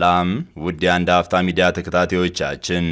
ሰላም ውድ የአንድ አፍታ ሚዲያ ተከታታዮቻችን፣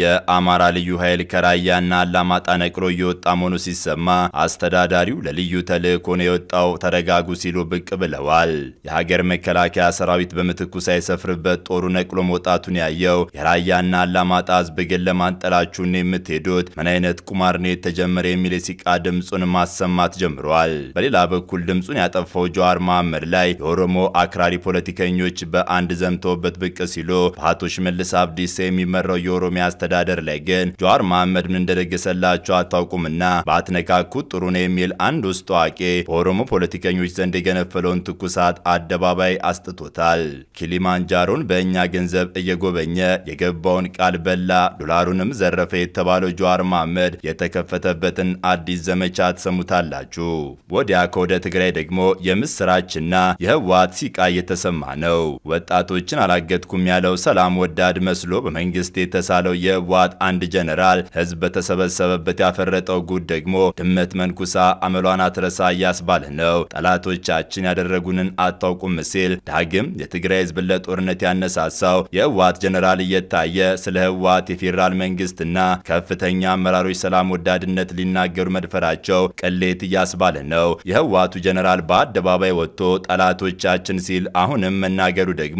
የአማራ ልዩ ኃይል ከራያና አላማጣ ነቅሎ እየወጣ መሆኑ ሲሰማ አስተዳዳሪው ለልዩ ተልእኮ ነው የወጣው ተረጋጉ ሲሉ ብቅ ብለዋል። የሀገር መከላከያ ሰራዊት በምትኩ ሳይሰፍርበት ጦሩ ነቅሎ መውጣቱን ያየው የራያና አላማጣ ህዝብ ግን ለማንጠላችሁ የምትሄዱት? ምን አይነት ቁማር ነው የተጀመረ? የሚል የሲቃ ድምፁን ማሰማት ጀምሯል። በሌላ በኩል ድምፁን ያጠፋው ጀዋር መሐመድ ላይ የኦሮሞ አክራሪ ፖለቲከኞች በአንድ ዘምቶ ባሉበት ብቅ ሲሉ በአቶ ሽመልስ አብዲሳ የሚመራው የኦሮሚያ አስተዳደር ላይ ግን ጀዋር መሐመድ ምን እንደደገሰላቸው አታውቁምና በአትነካኩት ጥሩ ነው የሚል አንድ ውስጥ ታዋቂ በኦሮሞ ፖለቲከኞች ዘንድ የገነፈለውን ትኩሳት አደባባይ አስጥቶታል። ኪሊማንጃሮን በእኛ ገንዘብ እየጎበኘ የገባውን ቃል በላ፣ ዶላሩንም ዘረፈ የተባለው ጀዋር መሐመድ የተከፈተበትን አዲስ ዘመቻ ትሰሙታላችሁ። ወዲያ ከወደ ትግራይ ደግሞ የምስራችና የህወሓት ሲቃ እየተሰማ ነው። ወጣቶችን አላ አላገጥኩም ያለው ሰላም ወዳድ መስሎ በመንግስት የተሳለው የህወሓት አንድ ጀነራል ህዝብ በተሰበሰበበት ያፈረጠው ጉድ ደግሞ ድመት መንኩሳ አመሏን አትረሳ እያስባለ ነው። ጠላቶቻችን ያደረጉንን አታውቁም ሲል ዳግም የትግራይ ህዝብን ለጦርነት ያነሳሳው የህወሓት ጀነራል እየታየ ስለ ህወሓት የፌዴራል መንግስትና ከፍተኛ አመራሮች ሰላም ወዳድነት ሊናገሩ መድፈራቸው ቅሌት እያስባለ ነው። የህወሓቱ ጀነራል በአደባባይ ወጥቶ ጠላቶቻችን ሲል አሁንም መናገሩ ደግሞ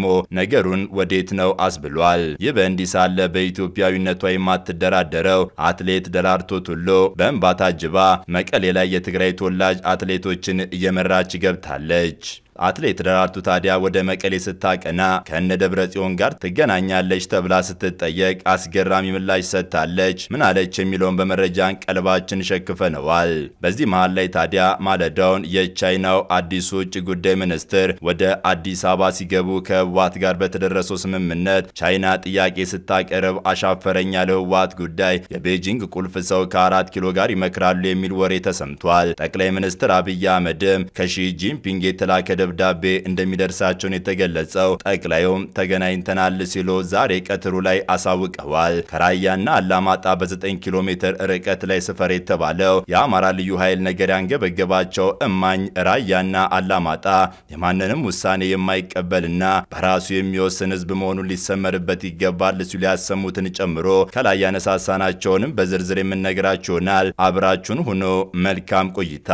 ነገሩ ሀገሩን ወዴት ነው አስብሏል። ይህ በእንዲህ ሳለ በኢትዮጵያዊነቷ የማትደራደረው አትሌት ደራርቶ ቱሉ በእንባ ታጅባ መቀሌ ላይ የትግራይ ተወላጅ አትሌቶችን እየመራች ገብታለች። አትሌት ደራርቱ ታዲያ ወደ መቀሌ ስታቀና ከነ ደብረ ጽዮን ጋር ትገናኛለች ተብላ ስትጠየቅ አስገራሚ ምላሽ ሰጥታለች። ምን አለች የሚለውን በመረጃ ቀልባችን ሸክፈነዋል። በዚህ መሃል ላይ ታዲያ ማለዳውን የቻይናው አዲሱ ውጭ ጉዳይ ሚኒስትር ወደ አዲስ አበባ ሲገቡ ከህወሓት ጋር በተደረሰው ስምምነት ቻይና ጥያቄ ስታቀርብ አሻፈረኝ ያለ ህወሓት ጉዳይ የቤጂንግ ቁልፍ ሰው ከአራት ኪሎ ጋር ይመክራሉ የሚል ወሬ ተሰምቷል። ጠቅላይ ሚኒስትር አብይ አህመድም ከሺ ጂንፒንግ የተላከደ ደብዳቤ እንደሚደርሳቸውን የተገለጸው ጠቅላዩም ተገናኝተናል ሲሉ ዛሬ ቀትሩ ላይ አሳውቀዋል። ከራያና አላማጣ በ9 ኪሎ ሜትር ርቀት ላይ ስፈር የተባለው የአማራ ልዩ ኃይል ነገር ያንገበገባቸው እማኝ ራያና አላማጣ የማንንም ውሳኔ የማይቀበልና በራሱ የሚወስን ህዝብ መሆኑን ሊሰመርበት ይገባል ሲሉ ያሰሙትን ጨምሮ ከላይ ያነሳሳናቸውንም በዝርዝር ይሆናል። አብራችሁን ሁኖ መልካም ቆይታ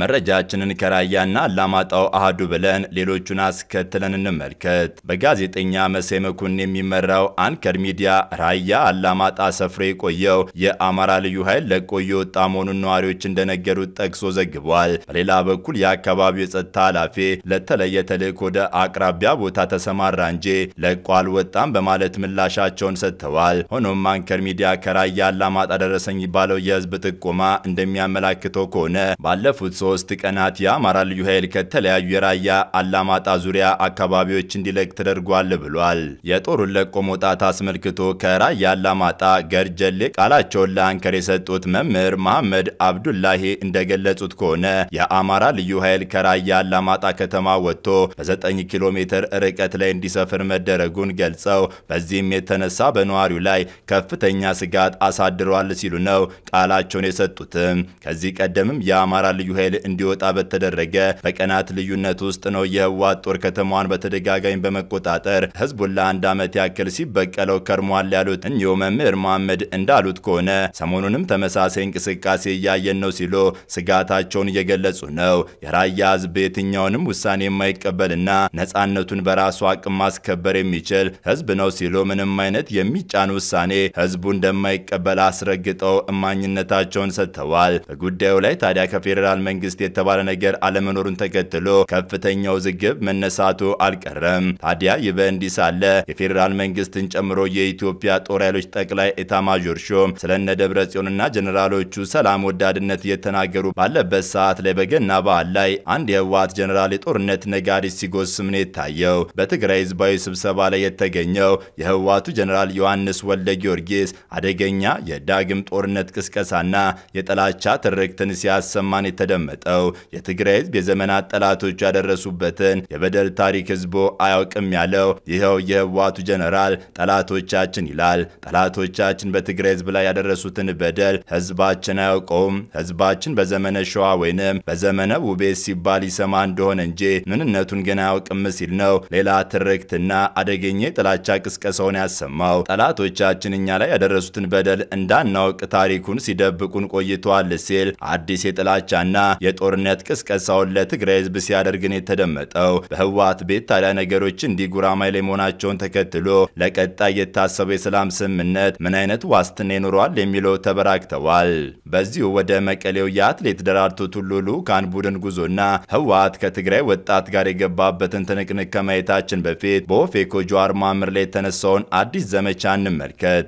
መረጃችንን ከራያና አላማጣው አህዱ ብለን ሌሎቹን አስከትለን እንመልከት። በጋዜጠኛ መሴ መኩን የሚመራው አንከር ሚዲያ ራያ አላማጣ ሰፍሮ የቆየው የአማራ ልዩ ኃይል ለቆ የወጣ መሆኑን ነዋሪዎች እንደነገሩት ጠቅሶ ዘግቧል። በሌላ በኩል የአካባቢው የጸጥታ ኃላፊ ለተለየ ተልእኮ ወደ አቅራቢያ ቦታ ተሰማራ እንጂ ለቆ አልወጣም በማለት ምላሻቸውን ሰጥተዋል። ሆኖም አንከር ሚዲያ ከራያ አላማጣ ደረሰኝ ባለው የህዝብ ጥቆማ እንደሚያመላክተው ከሆነ ባለፉት ሶስት ቀናት የአማራ ልዩ ኃይል ከተለያዩ የራያ አላማጣ ዙሪያ አካባቢዎች እንዲለቅ ተደርጓል ብሏል። የጦሩን ለቆ መውጣት አስመልክቶ ከራያ አላማጣ ገርጀሌ ቃላቸውን ለአንከር የሰጡት መምህር መሐመድ አብዱላሂ እንደገለጹት ከሆነ የአማራ ልዩ ኃይል ከራያ አላማጣ ከተማ ወጥቶ በ9 ኪሎ ሜትር ርቀት ላይ እንዲሰፍር መደረጉን ገልጸው በዚህም የተነሳ በነዋሪው ላይ ከፍተኛ ስጋት አሳድሯል ሲሉ ነው ቃላቸውን የሰጡትም። ከዚህ ቀደምም የአማራ ልዩ ኃይል ኃይል እንዲወጣ በተደረገ በቀናት ልዩነት ውስጥ ነው የህወሓት ጦር ከተማዋን በተደጋጋሚ በመቆጣጠር ህዝቡን ለአንድ ዓመት ያክል ሲበቀለው ከርሟል ያሉት እኚሁ መምህር መሐመድ እንዳሉት ከሆነ ሰሞኑንም ተመሳሳይ እንቅስቃሴ እያየን ነው ሲሉ ስጋታቸውን እየገለጹ ነው። የራያ ህዝብ የትኛውንም ውሳኔ የማይቀበልና ነጻነቱን በራሱ አቅም ማስከበር የሚችል ህዝብ ነው ሲሉ ምንም አይነት የሚጫን ውሳኔ ህዝቡ እንደማይቀበል አስረግጠው እማኝነታቸውን ሰጥተዋል። በጉዳዩ ላይ ታዲያ ከፌዴራል መንግስት መንግስት የተባለ ነገር አለመኖሩን ተከትሎ ከፍተኛ ውዝግብ መነሳቱ አልቀረም። ታዲያ ይህ በእንዲህ ሳለ የፌዴራል መንግስትን ጨምሮ የኢትዮጵያ ጦር ኃይሎች ጠቅላይ ኤታማዦር ሹም ስለነ ደብረ ጽዮንና ጀኔራሎቹ ሰላም ወዳድነት እየተናገሩ ባለበት ሰዓት ላይ በገና በዓል ላይ አንድ የህወሓት ጀኔራል የጦርነት ነጋሪት ሲጎስም ነው የታየው። በትግራይ ህዝባዊ ስብሰባ ላይ የተገኘው የህወሓቱ ጀኔራል ዮሐንስ ወልደ ጊዮርጊስ አደገኛ የዳግም ጦርነት ቅስቀሳና የጠላቻ ትርክትን ሲያሰማን የተደመ ያስቀመጠው የትግራይ ህዝብ የዘመናት ጠላቶች ያደረሱበትን የበደል ታሪክ ህዝቡ አያውቅም ያለው ይኸው የህወሓቱ ጀነራል ጠላቶቻችን ይላል። ጠላቶቻችን በትግራይ ህዝብ ላይ ያደረሱትን በደል ህዝባችን አያውቀውም። ህዝባችን በዘመነ ሸዋ ወይንም በዘመነ ውቤ ሲባል ይሰማ እንደሆነ እንጂ ምንነቱን ገና አያውቅም ሲል ነው ሌላ ትርክትና አደገኛ የጥላቻ ቅስቀሳውን ያሰማው። ጠላቶቻችን እኛ ላይ ያደረሱትን በደል እንዳናውቅ ታሪኩን ሲደብቁን ቆይተዋል ሲል አዲስ የጥላቻና የጦርነት ቅስቀሳውን ለትግራይ ህዝብ ሲያደርግን የተደመጠው በህወሓት ቤት ታዲያ ነገሮች እንዲህ ጉራማይ ላይ መሆናቸውን ተከትሎ ለቀጣይ የታሰበው የሰላም ስምምነት ምን አይነት ዋስትና ይኖረዋል የሚለው ተበራክተዋል። በዚሁ ወደ መቀሌው የአትሌት ደራርቱ ቱሉ ልዑካን ቡድን ጉዞና ህወሓት ከትግራይ ወጣት ጋር የገባበትን ትንቅንቅ ከማየታችን በፊት በኦፌኮ ጀዋር መሐመድ ላይ የተነሳውን አዲስ ዘመቻ እንመልከት።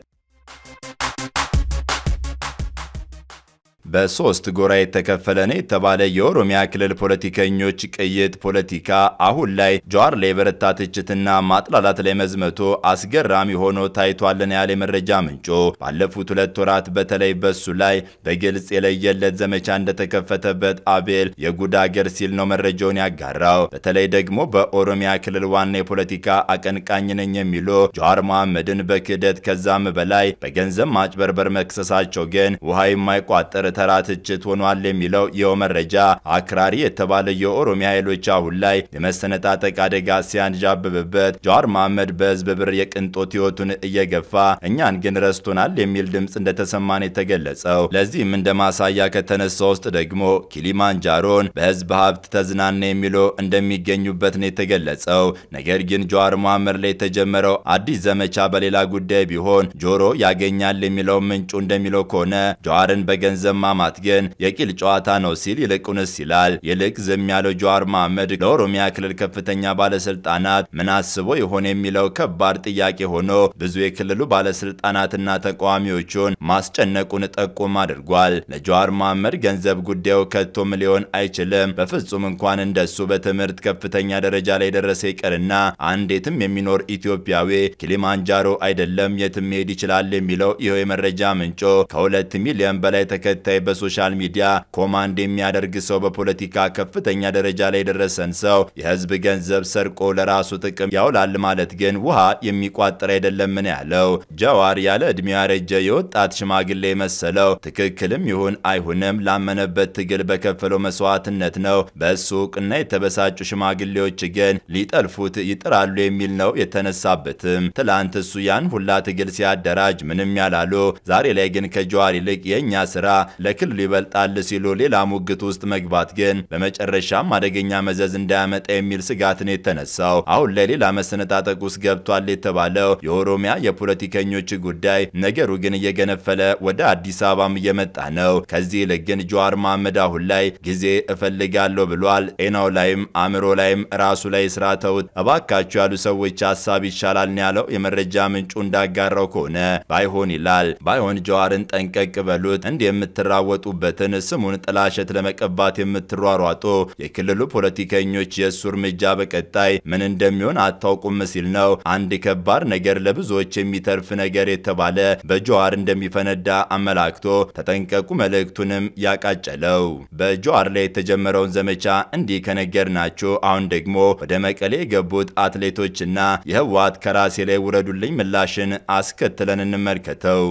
በሶስት ጎራ የተከፈለ ነው የተባለ የኦሮሚያ ክልል ፖለቲከኞች ቅይጥ ፖለቲካ አሁን ላይ ጀዋር ላይ የበረታ ትችትና ማጥላላት ላይ መዝመቶ አስገራሚ ሆኖ ታይቷለን ያለ የመረጃ ምንጮ ባለፉት ሁለት ወራት በተለይ በሱ ላይ በግልጽ የለየለት ዘመቻ እንደተከፈተበት አቤል የጉድ አገር ሲል ነው መረጃውን ያጋራው። በተለይ ደግሞ በኦሮሚያ ክልል ዋና የፖለቲካ አቀንቃኝ ነኝ የሚሉ ጀዋር መሐመድን በክህደት ከዛም በላይ በገንዘብ ማጭበርበር መክሰሳቸው ግን ውሃ የማይቋጠር ተራ ትችት ሆኗል የሚለው ይኸው መረጃ አክራሪ የተባለ የኦሮሚያ ኃይሎች አሁን ላይ የመሰነጣጠቅ አደጋ ሲያንዣብብበት ጃዋር መሐመድ በህዝብ ብር የቅንጦት ህይወቱን እየገፋ እኛን ግን ረስቶናል የሚል ድምፅ እንደተሰማን የተገለጸው። ለዚህም እንደ ማሳያ ከተነሳ ውስጥ ደግሞ ኪሊማንጃሮን በህዝብ ሀብት ተዝናነ የሚለው እንደሚገኙበት ነው የተገለጸው። ነገር ግን ጃዋር መሐመድ ላይ የተጀመረው አዲስ ዘመቻ በሌላ ጉዳይ ቢሆን ጆሮ ያገኛል የሚለው ምንጩ እንደሚለው ከሆነ ጃዋርን በገንዘብ መስማማት ግን የቂል ጨዋታ ነው ሲል ይልቁንስ ይላል። ይልቅ ዝም ያለው ጀዋር መሐመድ ለኦሮሚያ ክልል ከፍተኛ ባለስልጣናት ምን አስቦ ይሆን የሚለው ከባድ ጥያቄ ሆኖ ብዙ የክልሉ ባለስልጣናትና ተቃዋሚዎቹን ማስጨነቁን ጠቁም አድርጓል። ለጀዋር መሐመድ ገንዘብ ጉዳዩ ከቶም ሊሆን አይችልም። በፍጹም እንኳን እንደሱ በትምህርት ከፍተኛ ደረጃ ላይ ደረሰ ይቀርና አንዴትም የሚኖር ኢትዮጵያዊ ኪሊማንጃሮ አይደለም የትም መሄድ ይችላል የሚለው ይኸው የመረጃ ምንጮ ከሁለት ሚሊዮን በላይ ተከታይ በሶሻል ሚዲያ ኮማንድ የሚያደርግ ሰው በፖለቲካ ከፍተኛ ደረጃ ላይ የደረሰን ሰው የህዝብ ገንዘብ ሰርቆ ለራሱ ጥቅም ያውላል ማለት ግን ውሃ የሚቋጥር አይደለም ምን ያለው። ጀዋር ያለ እድሜው ያረጀ የወጣት ሽማግሌ መሰለው ትክክልም ይሁን አይሁንም ላመነበት ትግል በከፈለው መስዋዕትነት ነው። በእሱ እውቅና የተበሳጩ ሽማግሌዎች ግን ሊጠልፉት ይጥራሉ የሚል ነው የተነሳበትም። ትላንት እሱ ያን ሁላ ትግል ሲያደራጅ ምንም ያላሉ፣ ዛሬ ላይ ግን ከጀዋር ይልቅ የእኛ ስራ ለክልሉ ይበልጣል ሲሉ ሌላ ሙግት ውስጥ መግባት ግን በመጨረሻም አደገኛ መዘዝ እንዳያመጣ የሚል ስጋትን የተነሳው አሁን ለሌላ መሰነጣጠቅ ውስጥ ገብቷል የተባለው የኦሮሚያ የፖለቲከኞች ጉዳይ ነገሩ ግን እየገነፈለ ወደ አዲስ አበባም እየመጣ ነው። ከዚህ ይልቅ ግን ጀዋር መሐመድ አሁን ላይ ጊዜ እፈልጋለሁ ብሏል። ጤናው ላይም አእምሮ ላይም ራሱ ላይ ስራ ተውት እባካችሁ ያሉ ሰዎች ሀሳብ ይሻላል ያለው። የመረጃ ምንጩ እንዳጋራው ከሆነ ባይሆን ይላል ባይሆን ጀዋርን ጠንቀቅ በሉት እንዲህ የምትራ የሚጨራወጡበትን ስሙን ጥላሸት ለመቀባት የምትሯሯጡ የክልሉ ፖለቲከኞች የእሱ እርምጃ በቀጣይ ምን እንደሚሆን አታውቁም ሲል ነው አንድ ከባድ ነገር ለብዙዎች የሚተርፍ ነገር የተባለ በጆዋር እንደሚፈነዳ አመላክቶ ተጠንቀቁ መልእክቱንም ያቃጨለው። በጆዋር ላይ የተጀመረውን ዘመቻ እንዲህ ከነገር ናቸው። አሁን ደግሞ ወደ መቀሌ የገቡት አትሌቶችና የህወሓት ከራሴ ላይ ውረዱልኝ ምላሽን አስከትለን እንመልከተው።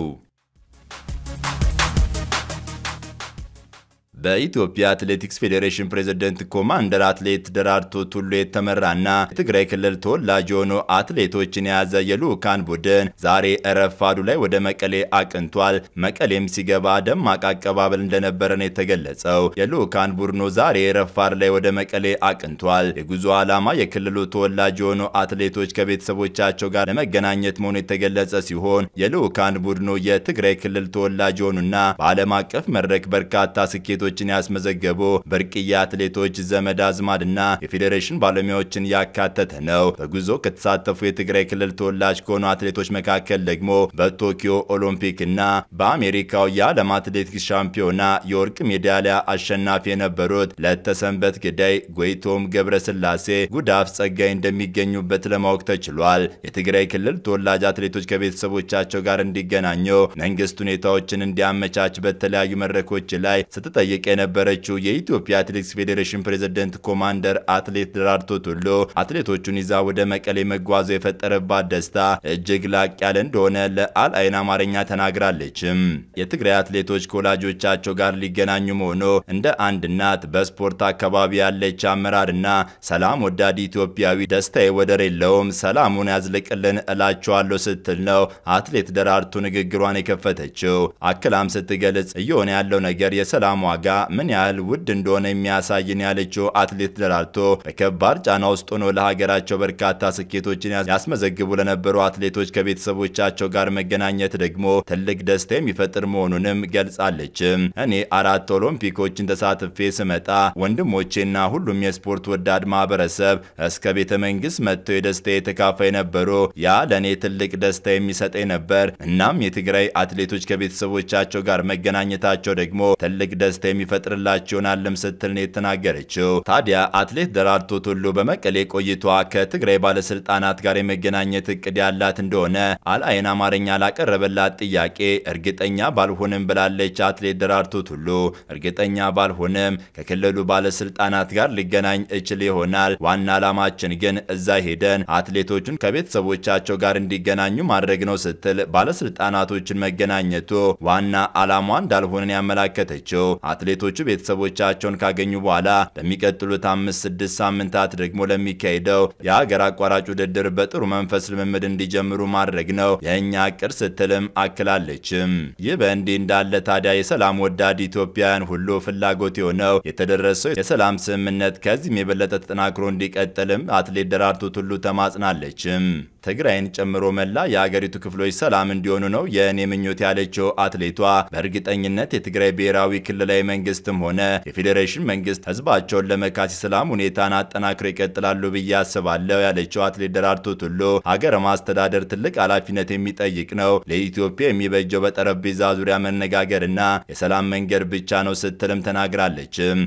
በኢትዮጵያ አትሌቲክስ ፌዴሬሽን ፕሬዝደንት ኮማንደር አትሌት ደራርቱ ቱሉ የተመራና የትግራይ ክልል ተወላጅ የሆኑ አትሌቶችን የያዘ የልዑካን ቡድን ዛሬ እረፋዱ ላይ ወደ መቀሌ አቅንቷል። መቀሌም ሲገባ ደማቅ አቀባበል እንደነበረ ነው የተገለጸው። የልዑካን ቡድኑ ዛሬ ረፋድ ላይ ወደ መቀሌ አቅንቷል። የጉዞ ዓላማ የክልሉ ተወላጅ የሆኑ አትሌቶች ከቤተሰቦቻቸው ጋር ለመገናኘት መሆኑ የተገለጸ ሲሆን የልዑካን ቡድኑ የትግራይ ክልል ተወላጅ የሆኑና በዓለም አቀፍ መድረክ በርካታ ስኬቶች ውጤቶችን ያስመዘገቡ ብርቅዬ አትሌቶች ዘመድ አዝማድና የፌዴሬሽን ባለሙያዎችን ያካተተ ነው። በጉዞ ከተሳተፉ የትግራይ ክልል ተወላጅ ከሆኑ አትሌቶች መካከል ደግሞ በቶኪዮ ኦሎምፒክ እና በአሜሪካው የዓለም አትሌቲክስ ሻምፒዮና የወርቅ ሜዳሊያ አሸናፊ የነበሩት ለተሰንበት ግዳይ፣ ጎይቶም ገብረስላሴ፣ ጉዳፍ ጸጋይ እንደሚገኙበት ለማወቅ ተችሏል። የትግራይ ክልል ተወላጅ አትሌቶች ከቤተሰቦቻቸው ጋር እንዲገናኙ መንግስት ሁኔታዎችን እንዲያመቻች በተለያዩ መድረኮች ላይ ስትጠይቅ ስትጠይቅ የነበረችው የኢትዮጵያ አትሌቲክስ ፌዴሬሽን ፕሬዝደንት ኮማንደር አትሌት ደራርቱ ቱሉ አትሌቶቹን ይዛ ወደ መቀሌ መጓዙ የፈጠረባት ደስታ እጅግ ላቅ ያለ እንደሆነ ለአልአይን አማርኛ ተናግራለችም። የትግራይ አትሌቶች ከወላጆቻቸው ጋር ሊገናኙ መሆኑ እንደ አንድ እናት በስፖርት አካባቢ ያለች አመራርና ሰላም ወዳድ ኢትዮጵያዊ ደስታዬ ወደር የለውም፣ ሰላሙን ያዝልቅልን እላቸዋለሁ ስትል ነው አትሌት ደራርቱ ንግግሯን የከፈተችው። አክላም ስትገልጽ እየሆነ ያለው ነገር የሰላም ዋጋ ምን ያህል ውድ እንደሆነ የሚያሳይን ያለችው አትሌት ደራርቶ በከባድ ጫና ውስጥ ሆኖ ለሀገራቸው በርካታ ስኬቶችን ያስመዘግቡ ለነበሩ አትሌቶች ከቤተሰቦቻቸው ጋር መገናኘት ደግሞ ትልቅ ደስታ የሚፈጥር መሆኑንም ገልጻለች። እኔ አራት ኦሎምፒኮችን ተሳትፌ ስመጣ ወንድሞቼና ሁሉም የስፖርት ወዳድ ማህበረሰብ እስከ ቤተ መንግስት መጥተው የደስታ የተካፋ ነበሩ። ያ ለእኔ ትልቅ ደስታ የሚሰጠኝ ነበር። እናም የትግራይ አትሌቶች ከቤተሰቦቻቸው ጋር መገናኘታቸው ደግሞ ትልቅ ደስታ የሚፈጥርላቸውን አለም ስትል ነው የተናገረችው። ታዲያ አትሌት ደራርቱ ቱሉ በመቀሌ ቆይቷ ከትግራይ ባለስልጣናት ጋር የመገናኘት እቅድ ያላት እንደሆነ አልአይን አማርኛ ላቀረበላት ጥያቄ እርግጠኛ ባልሆንም ብላለች። አትሌት ደራርቱ ቱሉ እርግጠኛ ባልሆንም ከክልሉ ባለስልጣናት ጋር ሊገናኝ እችል ይሆናል። ዋና ዓላማችን ግን እዛ ሄደን አትሌቶቹን ከቤተሰቦቻቸው ጋር እንዲገናኙ ማድረግ ነው ስትል ባለስልጣናቶችን መገናኘቱ ዋና ዓላሟ እንዳልሆነን ያመላከተችው አትሌት አትሌቶቹ ቤተሰቦቻቸውን ካገኙ በኋላ በሚቀጥሉት አምስት ስድስት ሳምንታት ደግሞ ለሚካሄደው የሀገር አቋራጭ ውድድር በጥሩ መንፈስ ልምምድ እንዲጀምሩ ማድረግ ነው የእኛ ቅር ስትልም አክላለችም። ይህ በእንዲህ እንዳለ ታዲያ የሰላም ወዳድ ኢትዮጵያውያን ሁሉ ፍላጎት የሆነው የተደረሰው የሰላም ስምምነት ከዚህም የበለጠ ተጠናክሮ እንዲቀጥልም አትሌት ደራርቱ ቱሉ ተማጽናለችም። ትግራይን ጨምሮ መላ የአገሪቱ ክፍሎች ሰላም እንዲሆኑ ነው የእኔ ምኞት ያለችው አትሌቷ በእርግጠኝነት የትግራይ ብሔራዊ ክልላዊ መንግስትም ሆነ የፌዴሬሽን መንግስት ህዝባቸውን ለመካሲ የሰላም ሁኔታን አጠናክሮ ይቀጥላሉ ብዬ አስባለሁ ያለችው አትሌት ደራርቱ ቱሉ ሀገር ማስተዳደር ትልቅ ኃላፊነት የሚጠይቅ ነው፣ ለኢትዮጵያ የሚበጀው በጠረጴዛ ዙሪያ መነጋገርና የሰላም መንገድ ብቻ ነው ስትልም ተናግራለችም።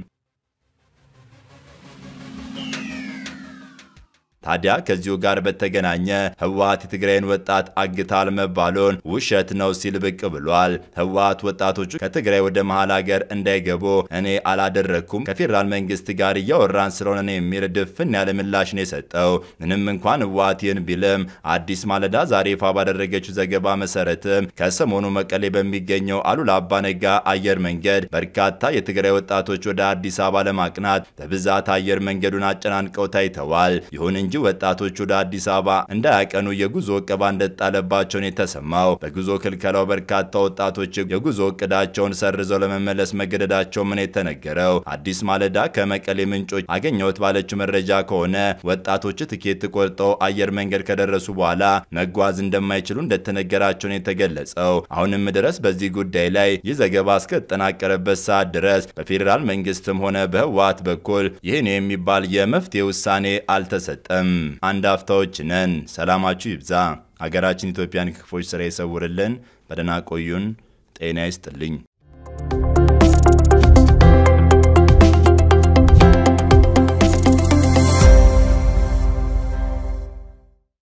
ታዲያ ከዚሁ ጋር በተገናኘ ህወሀት የትግራይን ወጣት አግታል መባሉን ውሸት ነው ሲል ብቅ ብሏል። ህወሀት ወጣቶቹ ከትግራይ ወደ መሀል ሀገር እንዳይገቡ እኔ አላደረግኩም ከፌዴራል መንግስት ጋር እያወራን ስለሆነ ነው የሚል ድፍን ያለ ምላሽ ነው የሰጠው። ምንም እንኳን ህወሀት ይህን ቢልም አዲስ ማለዳ ዛሬ ይፋ ባደረገችው ዘገባ መሰረትም ከሰሞኑ መቀሌ በሚገኘው አሉላ አባነጋ አየር መንገድ በርካታ የትግራይ ወጣቶች ወደ አዲስ አበባ ለማቅናት በብዛት አየር መንገዱን አጨናንቀው ታይተዋል። ይሁን እንጂ እንጂ ወጣቶች ወደ አዲስ አበባ እንዳያቀኑ የጉዞ እቀባ እንደጣለባቸውን የተሰማው። በጉዞ ክልከላው በርካታ ወጣቶች የጉዞ እቅዳቸውን ሰርዘው ለመመለስ መገደዳቸው ምን የተነገረው። አዲስ ማለዳ ከመቀሌ ምንጮች አገኘሁት ባለችው መረጃ ከሆነ ወጣቶች ትኬት ቆርጠው አየር መንገድ ከደረሱ በኋላ መጓዝ እንደማይችሉ እንደተነገራቸው ነው የተገለጸው። አሁንም ድረስ በዚህ ጉዳይ ላይ ይህ ዘገባ እስከተጠናቀረበት ሰዓት ድረስ በፌዴራል መንግስትም ሆነ በህወሓት በኩል ይህን የሚባል የመፍትሄ ውሳኔ አልተሰጠም። የለም። አንድ አፍታዎች ነን። ሰላማችሁ ይብዛ። ሀገራችን ኢትዮጵያን ክፎች ስራ ይሰውርልን። በደህና ቆዩን። ጤና ይስጥልኝ።